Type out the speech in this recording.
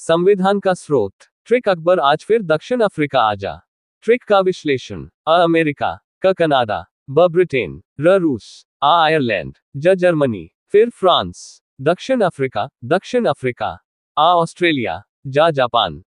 संविधान का स्रोत ट्रिक अकबर आज फिर दक्षिण अफ्रीका आजा ट्रिक का विश्लेषण अ अमेरिका क कनाडा ब ब्रिटेन र रूस आ आयरलैंड ज जर्मनी फिर फ्रांस दक्षिण अफ्रीका दक्षिण अफ्रीका आ ऑस्ट्रेलिया जा जापान